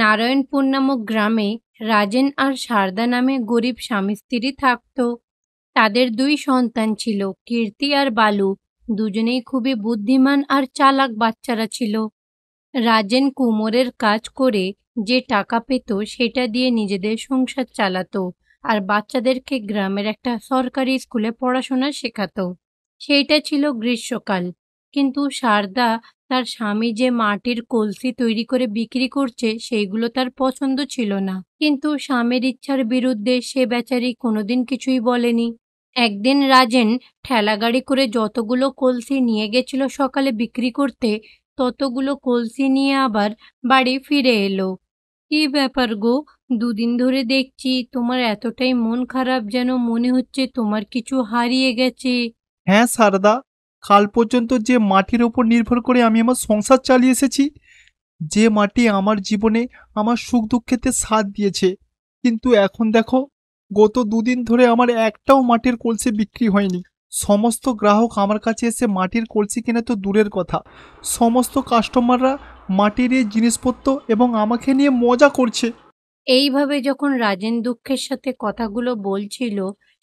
নারায়ণপুর নামক গ্রামে রাজেন আর সারদা নামে গরিব স্বামী স্ত্রী থাকত তাদের দুই সন্তান ছিল কীর্তি আর বালু দুজনেই খুবই বুদ্ধিমান আর চালাক বাচ্চারা ছিল রাজেন কুমোরের কাজ করে যে টাকা পেত সেটা দিয়ে নিজেদের সংসার চালাতো আর বাচ্চাদেরকে গ্রামের একটা সরকারি স্কুলে পড়াশোনা শেখাতো সেইটা ছিল গ্রীষ্মকাল কিন্তু সারদা তার স্বামী যে মাটির কলসি তৈরি করে বিক্রি করছে সেইগুলো তার পছন্দ ছিল না কিন্তু স্বামীর ইচ্ছার বিরুদ্ধে সে বেচারি কোনোদিন কিছুই বলেনি একদিন রাজেন ঠেলাগাড়ি করে যতগুলো কলসি নিয়ে গেছিল সকালে বিক্রি করতে ততগুলো কলসি নিয়ে আবার বাড়ি ফিরে এলো কি ব্যাপার গো দুদিন ধরে দেখছি তোমার এতটাই মন খারাপ যেন মনে হচ্ছে তোমার কিছু হারিয়ে গেছে হ্যাঁ সারদা কাল পর্যন্ত যে মাটির ওপর নির্ভর করে আমি আমার সংসার চালিয়ে এসেছি যে মাটি আমার জীবনে আমার সুখ দুঃখেতে সাথ দিয়েছে কিন্তু এখন দেখো গত দুদিন ধরে আমার একটাও মাটির কলসি বিক্রি হয়নি সমস্ত গ্রাহক আমার কাছে এসে মাটির কলসি কেনা তো দূরের কথা সমস্ত কাস্টমাররা মাটির এই জিনিসপত্র এবং আমাকে নিয়ে মজা করছে এইভাবে যখন রাজেন দুঃখের সাথে কথাগুলো বলছিল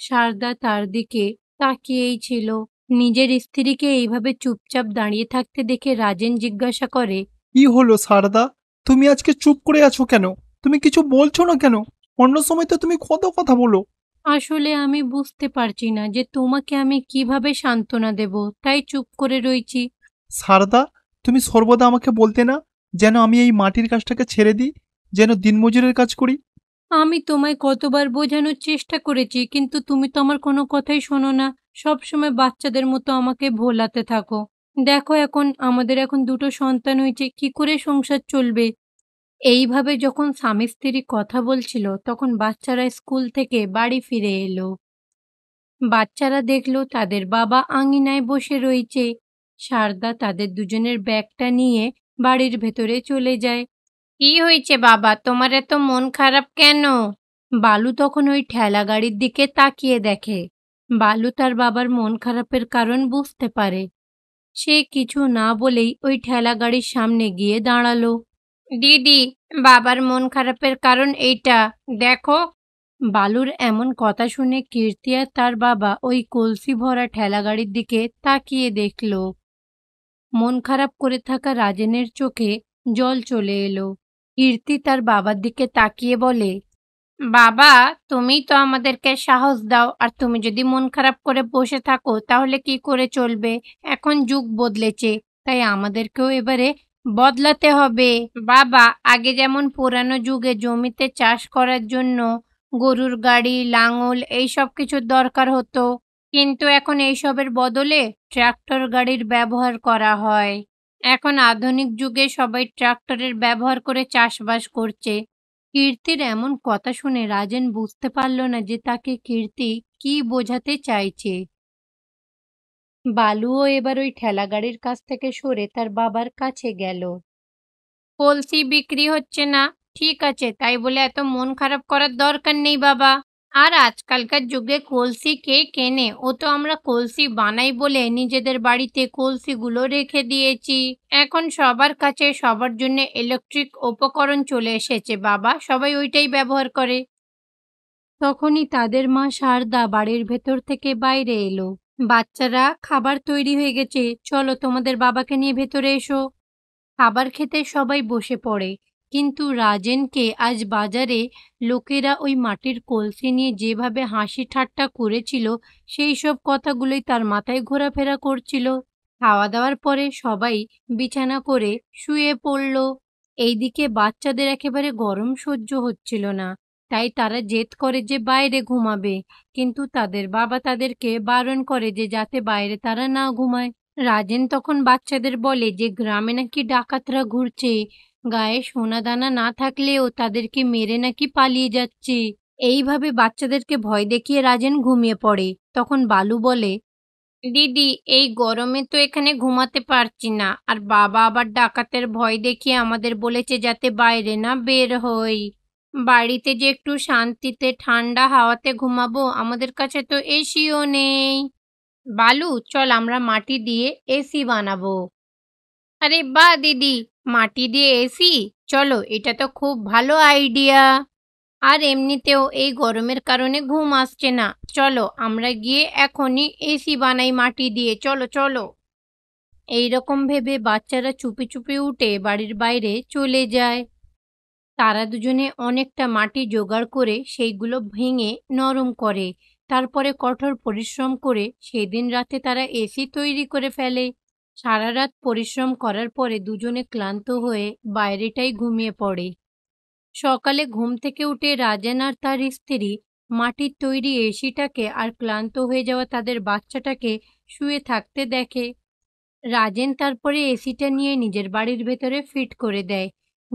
সারদা তার দিকে তাকিয়েই ছিল নিজের স্ত্রীকে এইভাবে চুপচাপ দাঁড়িয়ে থাকতে দেখে রাজেন জিজ্ঞাসা করে কি হলো সারদা তুমি আজকে চুপ করে আছো কেন তুমি কিছু বলছো না কেন অন্য সময় তো তুমি কত কথা বলো আসলে আমি বুঝতে পারছি না যে তোমাকে আমি কিভাবে সান্ত্বনা দেব তাই চুপ করে রয়েছি সারদা তুমি সর্বদা আমাকে বলতে না যেন আমি এই মাটির কাজটাকে ছেড়ে দিই যেন দিনমজুরের কাজ করি আমি তোমায় কতবার বোঝানোর চেষ্টা করেছি কিন্তু তুমি তো আমার কোনো কথাই শোনো না সবসময় বাচ্চাদের মতো আমাকে ভোলাতে থাকো দেখো এখন আমাদের এখন দুটো সন্তান হয়েছে কি করে সংসার চলবে এইভাবে যখন স্বামী স্ত্রী কথা বলছিল তখন বাচ্চারা স্কুল থেকে বাড়ি ফিরে এলো বাচ্চারা দেখলো তাদের বাবা আঙিনায় বসে রয়েছে সারদা তাদের দুজনের ব্যাগটা নিয়ে বাড়ির ভেতরে চলে যায় কি হয়েছে বাবা তোমার এত মন খারাপ কেন বালু তখন ওই ঠেলা গাড়ির দিকে তাকিয়ে দেখে বালু তার বাবার মন খারাপের কারণ বুঝতে পারে সে কিছু না বলেই ওই ঠেলা গাড়ির সামনে গিয়ে দাঁড়ালো দিদি বাবার মন খারাপের কারণ এইটা দেখো বালুর এমন কথা শুনে কীর্তি আর তার বাবা ওই কলসি ভরা ঠেলা গাড়ির দিকে তাকিয়ে দেখল মন খারাপ করে থাকা রাজেনের চোখে জল চলে এলো কীর্তি তার বাবার দিকে তাকিয়ে বলে বাবা তুমি তো আমাদেরকে সাহস দাও আর তুমি যদি মন খারাপ করে বসে থাকো তাহলে কি করে চলবে এখন যুগ বদলেছে তাই আমাদেরকেও এবারে বদলাতে হবে বাবা আগে যেমন পুরানো যুগে জমিতে চাষ করার জন্য গরুর গাড়ি লাঙল এইসব কিছুর দরকার হতো কিন্তু এখন এইসবের বদলে ট্রাক্টর গাড়ির ব্যবহার করা হয় এখন আধুনিক যুগে সবাই ট্রাক্টরের ব্যবহার করে চাষবাস করছে কীর্তির এমন কথা শুনে রাজেন বুঝতে পারল না যে তাকে কীর্তি কি বোঝাতে চাইছে বালুও এবার ওই ঠেলাগাড়ির কাছ থেকে সরে তার বাবার কাছে গেল কলসি বিক্রি হচ্ছে না ঠিক আছে তাই বলে এত মন খারাপ করার দরকার নেই বাবা আর আজকালকার যুগে কলসি কে কেনে ও তো আমরা কলসি বানাই বলে নিজেদের বাড়িতে কলসিগুলো রেখে দিয়েছি এখন সবার কাছে সবার জন্য ইলেকট্রিক উপকরণ চলে এসেছে বাবা সবাই ওইটাই ব্যবহার করে তখনই তাদের মা সারদা বাড়ির ভেতর থেকে বাইরে এলো বাচ্চারা খাবার তৈরি হয়ে গেছে চলো তোমাদের বাবাকে নিয়ে ভেতরে এসো খাবার খেতে সবাই বসে পড়ে কিন্তু রাজেনকে আজ বাজারে লোকেরা ওই মাটির কলসি নিয়ে যেভাবে হাসি ঠাট্টা করেছিল সেই সব কথাগুলোই তার মাথায় ঘোরাফেরা করছিল খাওয়া দাওয়ার পরে সবাই বিছানা করে শুয়ে পড়ল এইদিকে বাচ্চাদের একেবারে গরম সহ্য হচ্ছিল না তাই তারা জেদ করে যে বাইরে ঘুমাবে কিন্তু তাদের বাবা তাদেরকে বারণ করে যে যাতে বাইরে তারা না ঘুমায় রাজেন তখন বাচ্চাদের বলে যে গ্রামে নাকি ডাকাতরা ঘুরছে গায়ে সোনা দানা না থাকলেও তাদেরকে মেরে নাকি পালিয়ে যাচ্ছে এইভাবে বাচ্চাদেরকে ভয় দেখিয়ে রাজেন ঘুমিয়ে পড়ে তখন বালু বলে দিদি এই গরমে তো এখানে ঘুমাতে পারছি না আর বাবা আবার ডাকাতের ভয় দেখিয়ে আমাদের বলেছে যাতে বাইরে না বের হই বাড়িতে যে একটু শান্তিতে ঠান্ডা হাওয়াতে ঘুমাবো আমাদের কাছে তো এসিও নেই বালু চল আমরা মাটি দিয়ে এসি বানাবো আরে বা দিদি মাটি দিয়ে এসি চলো এটা তো খুব ভালো আইডিয়া আর এমনিতেও এই গরমের কারণে ঘুম আসছে না চলো আমরা গিয়ে এখনই এসি বানাই মাটি দিয়ে চলো চলো এই রকম ভেবে বাচ্চারা চুপি চুপি উঠে বাড়ির বাইরে চলে যায় তারা দুজনে অনেকটা মাটি জোগাড় করে সেইগুলো ভেঙে নরম করে তারপরে কঠোর পরিশ্রম করে সেদিন রাতে তারা এসি তৈরি করে ফেলে সারা রাত পরিশ্রম করার পরে দুজনে ক্লান্ত হয়ে বাইরেটাই ঘুমিয়ে পড়ে সকালে ঘুম থেকে উঠে রাজেন আর তার স্ত্রী মাটির তৈরি এসিটাকে আর ক্লান্ত হয়ে যাওয়া তাদের বাচ্চাটাকে শুয়ে থাকতে দেখে রাজেন তারপরে এসিটা নিয়ে নিজের বাড়ির ভেতরে ফিট করে দেয়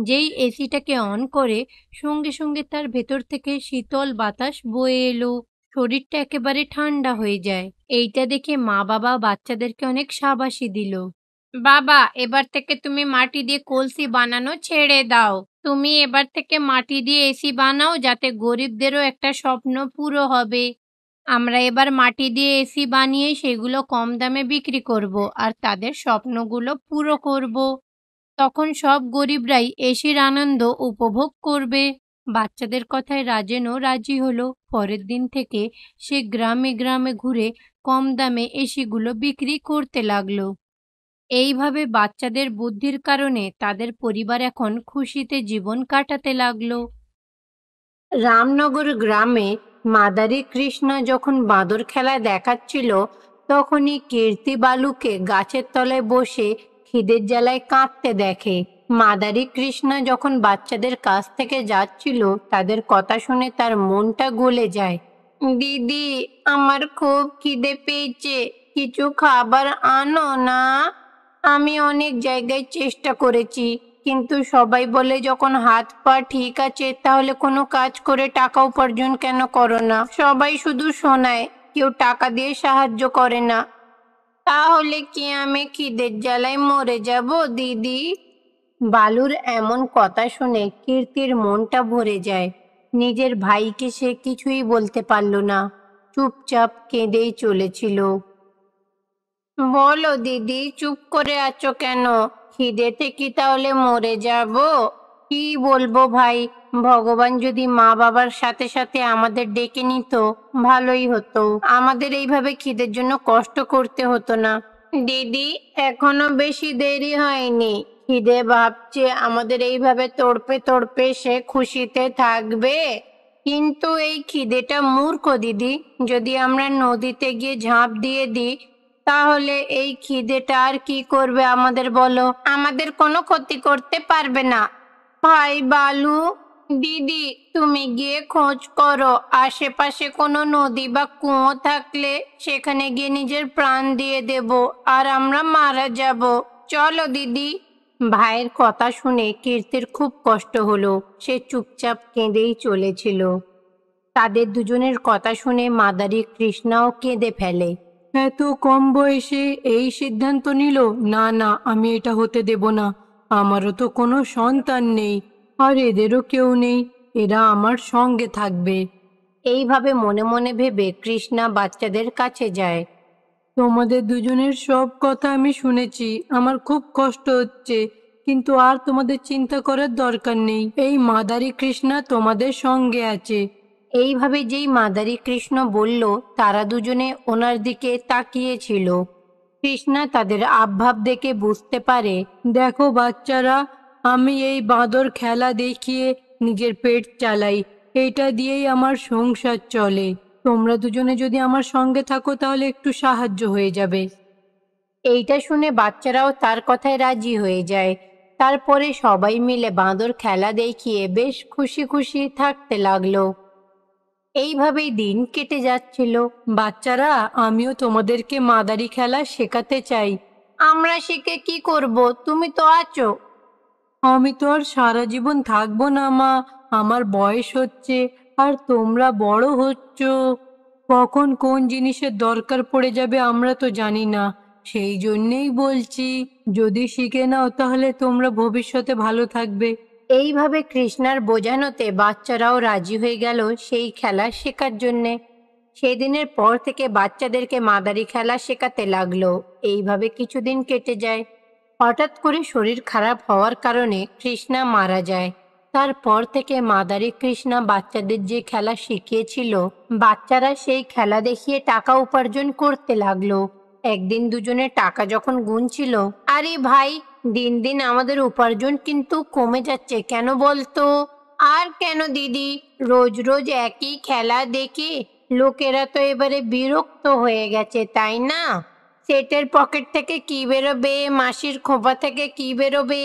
যেই এসিটাকে অন করে সঙ্গে সঙ্গে তার ভেতর থেকে শীতল বাতাস বয়ে এলো শরীরটা একেবারে ঠান্ডা হয়ে যায় এইটা দেখে মা বাবা বাচ্চাদেরকে অনেক সাবাসি দিল বাবা এবার থেকে তুমি মাটি দিয়ে কলসি বানানো ছেড়ে দাও তুমি এবার থেকে মাটি দিয়ে এসি বানাও যাতে গরিবদেরও একটা স্বপ্ন পুরো হবে আমরা এবার মাটি দিয়ে এসি বানিয়ে সেগুলো কম দামে বিক্রি করব আর তাদের স্বপ্নগুলো পুরো করব তখন সব গরিবরাই এসির আনন্দ উপভোগ করবে বাচ্চাদের কথায় রাজেনও রাজি হলো পরের দিন থেকে সে গ্রামে গ্রামে ঘুরে কম দামে এসিগুলো বিক্রি করতে লাগলো এইভাবে বাচ্চাদের বুদ্ধির কারণে তাদের পরিবার এখন খুশিতে জীবন কাটাতে লাগলো রামনগর গ্রামে মাদারি কৃষ্ণ যখন বাঁদর খেলা দেখাচ্ছিল তখনই কীর্তি বালুকে গাছের তলায় বসে খিদের জ্বালায় কাঁদতে দেখে মাদারি কৃষ্ণা যখন বাচ্চাদের কাছ থেকে যাচ্ছিল তাদের কথা শুনে তার মনটা গলে যায় দিদি আমার খুব খিদে পেয়েছে কিছু খাবার আনো না আমি অনেক জায়গায় চেষ্টা করেছি কিন্তু সবাই বলে যখন হাত পা ঠিক আছে তাহলে কোনো কাজ করে টাকা উপার্জন কেন করো না সবাই শুধু শোনায় কেউ টাকা দিয়ে সাহায্য করে না তাহলে কি আমি খিদের জ্বালায় মরে যাব দিদি বালুর এমন কথা শুনে কীর্তির মনটা ভরে যায় নিজের ভাইকে সে কিছুই বলতে পারল না চুপচাপ কেঁদেই চলেছিল বলো দিদি চুপ করে আছো কেন খিদেতে কি তাহলে মরে যাব কি বলবো ভাই ভগবান যদি মা বাবার সাথে সাথে আমাদের ডেকে নিত ভালোই হতো আমাদের এইভাবে খিদের জন্য কষ্ট করতে হতো না দিদি এখনো বেশি দেরি হয়নি খিদে ভাবছে আমাদের এইভাবে তড়পে তড়পে সে খুশিতে থাকবে কিন্তু এই খিদেটা মূর্খ দিদি যদি আমরা নদীতে গিয়ে ঝাঁপ দিয়ে দিই তাহলে এই খিদেটা আর কি করবে আমাদের বলো আমাদের কোনো ক্ষতি করতে পারবে না ভাই বালু দিদি তুমি গিয়ে খোঁজ করো আশেপাশে কোনো নদী বা কুয়ো থাকলে সেখানে গিয়ে নিজের প্রাণ দিয়ে দেব আর আমরা মারা যাব চলো দিদি ভাইয়ের কথা শুনে কীর্তির খুব কষ্ট হলো সে চুপচাপ কেঁদেই চলেছিল তাদের দুজনের কথা শুনে মাদারি কৃষ্ণাও কেঁদে ফেলে এত কম বয়সে এই সিদ্ধান্ত নিল না না আমি এটা হতে দেব না আমারও তো কোনো সন্তান নেই আর এদেরও কেউ নেই এরা আমার সঙ্গে থাকবে এইভাবে মনে মনে ভেবে কৃষ্ণা বাচ্চাদের কাছে যায় তোমাদের দুজনের সব কথা আমি শুনেছি আমার খুব কষ্ট হচ্ছে কিন্তু আর তোমাদের চিন্তা করার দরকার নেই এই মাদারি কৃষ্ণা তোমাদের সঙ্গে আছে এইভাবে যেই মাদারি কৃষ্ণ বলল তারা দুজনে ওনার দিকে তাকিয়েছিল কৃষ্ণা তাদের আবভাব দেখে বুঝতে পারে দেখো বাচ্চারা আমি এই বাঁদর খেলা দেখিয়ে নিজের পেট চালাই এটা দিয়েই আমার সংসার চলে তোমরা দুজনে যদি আমার সঙ্গে থাকো তাহলে একটু সাহায্য হয়ে যাবে এইটা শুনে বাচ্চারাও তার কথায় রাজি হয়ে যায় তারপরে সবাই মিলে বাঁদর খেলা দেখিয়ে বেশ খুশি খুশি থাকতে লাগলো এইভাবেই দিন কেটে যাচ্ছিল বাচ্চারা আমিও তোমাদেরকে মাদারি খেলা শেখাতে চাই আমরা শিখে কি করব তুমি তো আছো আমি তো আর সারা জীবন থাকবো না মা আমার বয়স হচ্ছে আর তোমরা বড় হচ্ছ কখন কোন জিনিসের দরকার পড়ে যাবে আমরা তো জানি না সেই জন্যেই বলছি যদি শিখে নাও তাহলে তোমরা ভবিষ্যতে ভালো থাকবে এইভাবে কৃষ্ণার বোঝানোতে বাচ্চারাও রাজি হয়ে গেল সেই খেলা শেখার জন্যে সেদিনের পর থেকে বাচ্চাদেরকে মাদারি খেলা শেখাতে লাগলো এইভাবে কিছুদিন কেটে যায় হঠাৎ করে শরীর খারাপ হওয়ার কারণে কৃষ্ণা মারা যায় তারপর থেকে মাদারি কৃষ্ণা বাচ্চাদের যে খেলা শিখিয়েছিল বাচ্চারা সেই খেলা দেখিয়ে টাকা উপার্জন করতে লাগলো একদিন দুজনে টাকা যখন গুনছিল আরে ভাই দিন দিন আমাদের উপার্জন কিন্তু কমে যাচ্ছে কেন বলতো আর কেন দিদি রোজ রোজ একই খেলা দেখে লোকেরা তো এবারে বিরক্ত হয়ে গেছে তাই না সেটের পকেট থেকে কি বেরোবে মাসির খোঁপা থেকে কি বেরোবে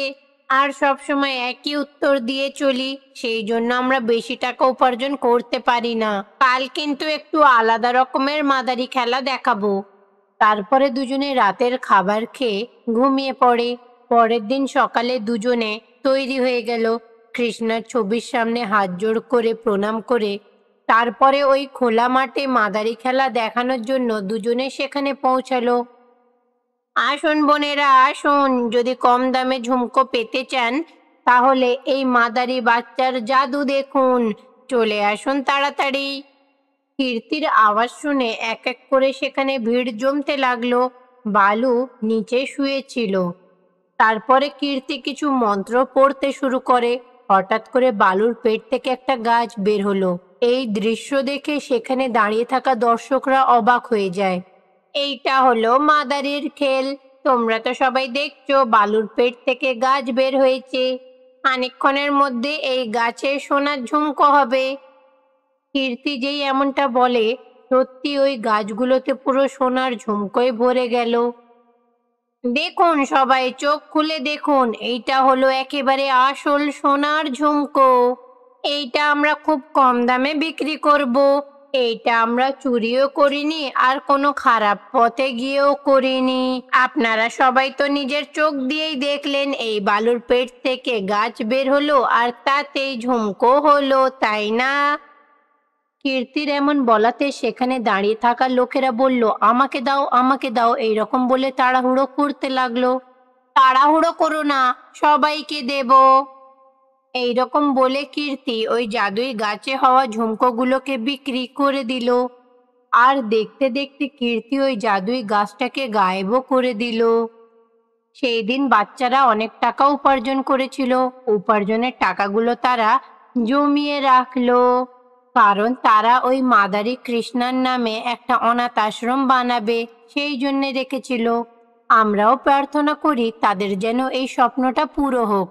আর সব সময় একই উত্তর দিয়ে চলি সেই জন্য আমরা বেশি টাকা উপার্জন করতে পারি না কাল কিন্তু একটু আলাদা রকমের মাদারি খেলা দেখাবো তারপরে দুজনে রাতের খাবার খেয়ে ঘুমিয়ে পড়ে পরের দিন সকালে দুজনে তৈরি হয়ে গেল কৃষ্ণার ছবির সামনে হাত জোড় করে প্রণাম করে তারপরে ওই খোলা মাঠে মাদারি খেলা দেখানোর জন্য দুজনে সেখানে পৌঁছালো আসুন বোনেরা আসুন যদি কম দামে ঝুমকো পেতে চান তাহলে এই মাদারি বাচ্চার জাদু দেখুন চলে আসুন তাড়াতাড়ি কীর্তির আওয়াজ শুনে এক এক করে সেখানে ভিড় জমতে লাগলো বালু নিচে শুয়েছিল তারপরে কীর্তি কিছু মন্ত্র পড়তে শুরু করে হঠাৎ করে বালুর পেট থেকে একটা গাছ বের হলো এই দৃশ্য দেখে সেখানে দাঁড়িয়ে থাকা দর্শকরা অবাক হয়ে যায় এইটা হলো মাদারির খেল তোমরা তো সবাই দেখছো বালুর পেট থেকে গাছ বের হয়েছে অনেকক্ষণের মধ্যে এই গাছে সোনার ঝুমকো হবে কীর্তি যেই এমনটা বলে সত্যি ওই গাছগুলোতে পুরো সোনার ঝুমকোয় ভরে গেল দেখুন সবাই চোখ খুলে দেখুন এইটা হলো একেবারে আসল সোনার ঝুমকো এইটা আমরা খুব কম দামে বিক্রি করবো এইটা আমরা চুরিও করিনি আর কোনো খারাপ পথে গিয়েও করিনি আপনারা সবাই তো নিজের চোখ দিয়েই দেখলেন এই বালুর পেট থেকে গাছ বের হলো আর তাতেই ঝুমকো হলো তাই না কীর্তির এমন বলাতে সেখানে দাঁড়িয়ে থাকা লোকেরা বলল আমাকে দাও আমাকে দাও এই রকম বলে তাড়াহুড়ো করতে লাগলো তাড়াহুড়ো করো না সবাইকে দেবো এইরকম বলে কীর্তি ওই জাদুই গাছে হওয়া ঝুমকোগুলোকে বিক্রি করে দিল আর দেখতে দেখতে কীর্তি ওই জাদুই গাছটাকে গায়েবও করে দিল সেই দিন বাচ্চারা অনেক টাকা উপার্জন করেছিল উপার্জনের টাকাগুলো তারা জমিয়ে রাখলো কারণ তারা ওই মাদারি কৃষ্ণার নামে একটা অনাথ আশ্রম বানাবে সেই জন্যে রেখেছিল আমরাও প্রার্থনা করি তাদের যেন এই স্বপ্নটা পুরো হোক